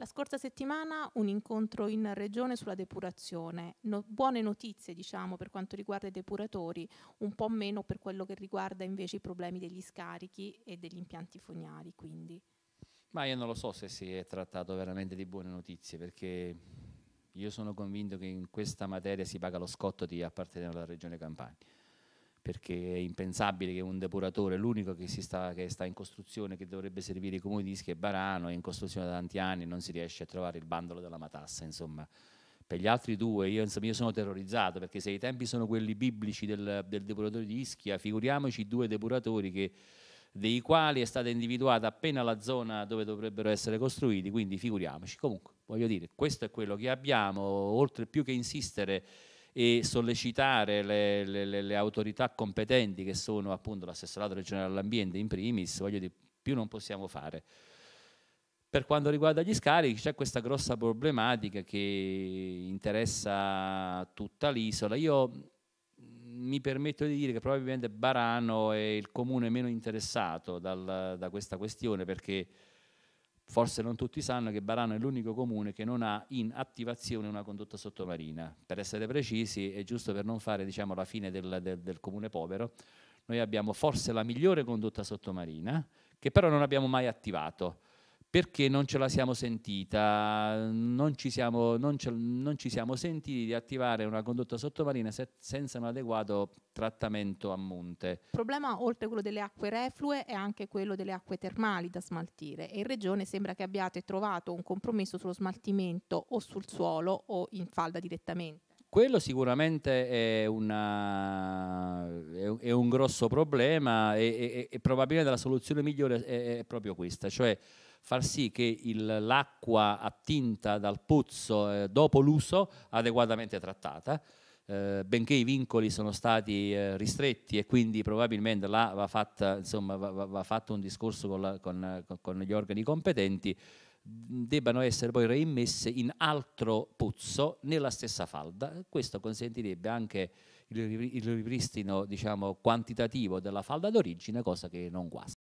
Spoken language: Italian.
La scorsa settimana un incontro in regione sulla depurazione, no, buone notizie diciamo per quanto riguarda i depuratori, un po' meno per quello che riguarda invece i problemi degli scarichi e degli impianti fognari quindi. Ma io non lo so se si è trattato veramente di buone notizie perché io sono convinto che in questa materia si paga lo scotto di appartenere alla regione Campania perché è impensabile che un depuratore, l'unico che, sta, che sta in costruzione, che dovrebbe servire i comuni di Ischia e Barano, è in costruzione da tanti anni, e non si riesce a trovare il bandolo della matassa, insomma. Per gli altri due io, insomma, io sono terrorizzato, perché se i tempi sono quelli biblici del, del depuratore di Ischia, figuriamoci due depuratori che, dei quali è stata individuata appena la zona dove dovrebbero essere costruiti, quindi figuriamoci. Comunque, voglio dire, questo è quello che abbiamo, oltre più che insistere e sollecitare le, le, le autorità competenti che sono appunto l'assessorato regionale all'ambiente in primis, voglio dire, più non possiamo fare. Per quanto riguarda gli scarichi c'è questa grossa problematica che interessa tutta l'isola. Io mm, mi permetto di dire che probabilmente Barano è il comune meno interessato dal, da questa questione perché Forse non tutti sanno che Barano è l'unico comune che non ha in attivazione una condotta sottomarina. Per essere precisi, e giusto per non fare diciamo, la fine del, del, del comune povero, noi abbiamo forse la migliore condotta sottomarina, che però non abbiamo mai attivato perché non ce la siamo sentita, non ci siamo, non ce, non ci siamo sentiti di attivare una condotta sottomarina se, senza un adeguato trattamento a monte. Il problema, oltre a quello delle acque reflue, è anche quello delle acque termali da smaltire e in Regione sembra che abbiate trovato un compromesso sullo smaltimento o sul suolo o in falda direttamente quello sicuramente è, una, è, un grosso problema e, e, e probabilmente la soluzione migliore è, è proprio questa, cioè far sì che l'acqua attinta dal pozzo eh, dopo l'uso adeguatamente trattata. Eh, benché i vincoli sono stati eh, ristretti e quindi probabilmente là va, fatta, insomma, va, va fatto un discorso con, la, con, con, gli organi competenti, debbano essere poi reimmesse in altro pozzo nella stessa falda. Questo consentirebbe anche il ripristino diciamo, quantitativo della falda d'origine, cosa che non guasta.